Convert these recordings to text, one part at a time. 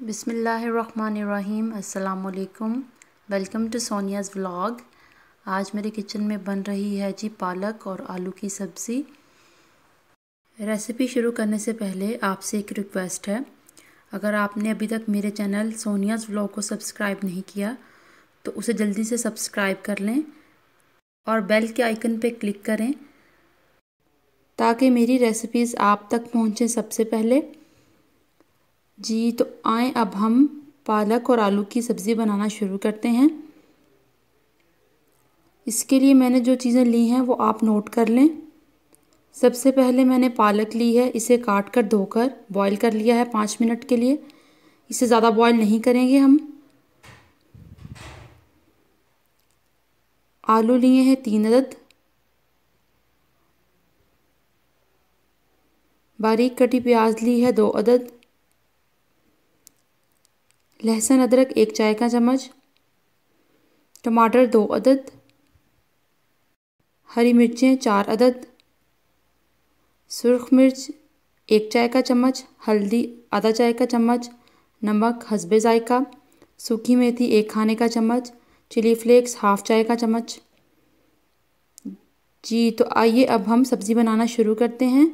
बिसमीम् अल्लाम welcome to सोनियाज़ vlog आज मेरे किचन में बन रही है जी पालक और आलू की सब्ज़ी रेसिपी शुरू करने से पहले आपसे एक रिक्वेस्ट है अगर आपने अभी तक मेरे चैनल सोनियाज़ व्लॉग को सब्सक्राइब नहीं किया तो उसे जल्दी से सब्सक्राइब कर लें और बेल के आइकन पर क्लिक करें ताकि मेरी रेसिपीज़ आप तक पहुँचें सबसे पहले जी तो आए अब हम पालक और आलू की सब्ज़ी बनाना शुरू करते हैं इसके लिए मैंने जो चीज़ें ली हैं वो आप नोट कर लें सबसे पहले मैंने पालक ली है इसे काट कर धोकर बॉईल कर लिया है पाँच मिनट के लिए इसे ज़्यादा बॉईल नहीं करेंगे हम आलू लिए हैं तीन अदद बारीक कटी प्याज ली है दो अदद लहसुन अदरक एक चाय का चम्मच टमाटर दो अदद हरी मिर्चें चार अदद सुरख मिर्च एक चाय का चम्मच हल्दी आधा चाय का चम्मच नमक हसबे ज़ायका सूखी मेथी एक खाने का चम्मच चिली फ्लेक्स हाफ़ चाय का चम्मच जी तो आइए अब हम सब्ज़ी बनाना शुरू करते हैं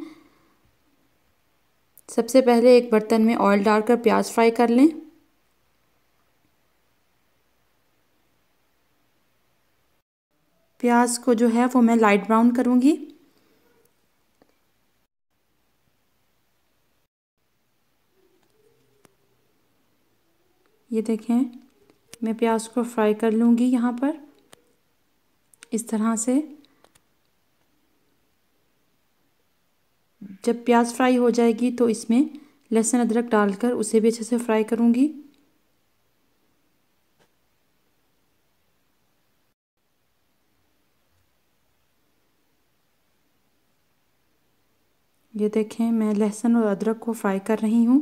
सबसे पहले एक बर्तन में ऑयल डालकर प्याज फ्राई कर लें प्याज को जो है वो मैं लाइट ब्राउन करूँगी ये देखें मैं प्याज को फ्राई कर लूँगी यहाँ पर इस तरह से जब प्याज फ्राई हो जाएगी तो इसमें लहसुन अदरक डालकर उसे भी अच्छे से फ्राई करूँगी ये देखें मैं लहसुन और अदरक को फ्राई कर रही हूँ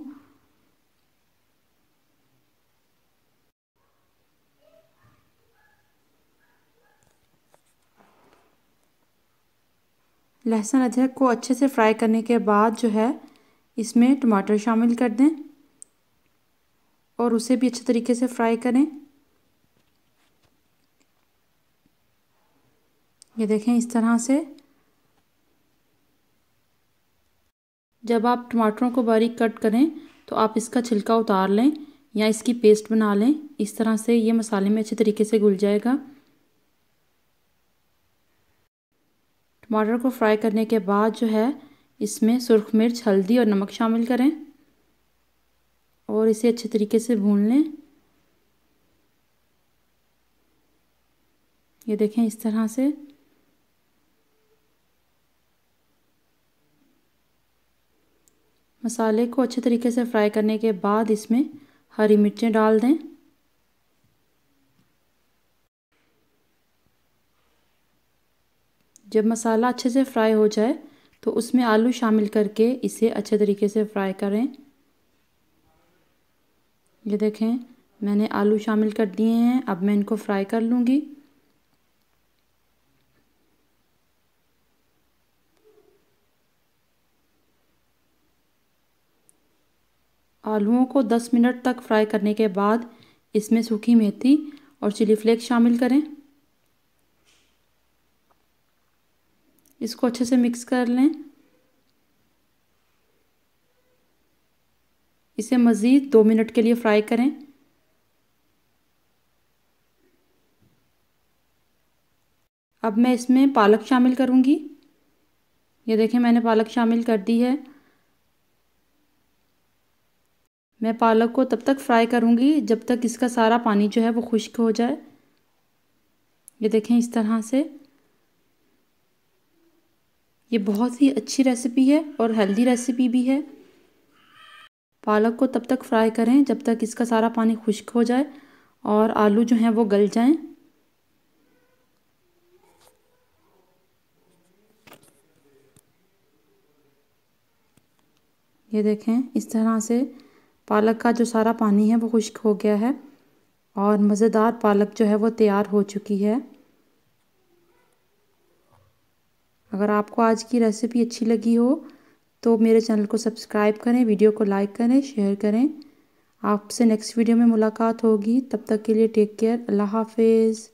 लहसुन अदरक को अच्छे से फ्राई करने के बाद जो है इसमें टमाटर शामिल कर दें और उसे भी अच्छे तरीके से फ्राई करें ये देखें इस तरह से जब आप टमाटरों को बारीक कट करें तो आप इसका छिलका उतार लें या इसकी पेस्ट बना लें इस तरह से ये मसाले में अच्छे तरीके से घुल जाएगा टमाटर को फ्राई करने के बाद जो है इसमें सुरख मिर्च हल्दी और नमक शामिल करें और इसे अच्छे तरीके से भून लें ये देखें इस तरह से मसाले को अच्छे तरीके से फ्राई करने के बाद इसमें हरी मिर्चें डाल दें जब मसाला अच्छे से फ्राई हो जाए तो उसमें आलू शामिल करके इसे अच्छे तरीके से फ्राई करें ये देखें मैंने आलू शामिल कर दिए हैं अब मैं इनको फ्राई कर लूँगी आलूओं को 10 मिनट तक फ्राई करने के बाद इसमें सूखी मेथी और चिली फ्लेक्स शामिल करें इसको अच्छे से मिक्स कर लें इसे मज़ीद दो मिनट के लिए फ्राई करें अब मैं इसमें पालक शामिल करूँगी ये देखें मैंने पालक शामिल कर दी है मैं पालक को तब तक फ्राई करूँगी जब तक इसका सारा पानी जो है वो खुश्क हो जाए ये देखें इस तरह से ये बहुत ही अच्छी रेसिपी है और हेल्दी रेसिपी भी है पालक को तब तक फ्राई करें जब तक इसका सारा पानी खुश्क हो जाए और आलू जो हैं वो गल जाएं ये देखें इस तरह से पालक का जो सारा पानी है वो खुश्क हो गया है और मज़ेदार पालक जो है वो तैयार हो चुकी है अगर आपको आज की रेसिपी अच्छी लगी हो तो मेरे चैनल को सब्सक्राइब करें वीडियो को लाइक करें शेयर करें आपसे नेक्स्ट वीडियो में मुलाकात होगी तब तक के लिए टेक केयर अल्लाह हाफिज़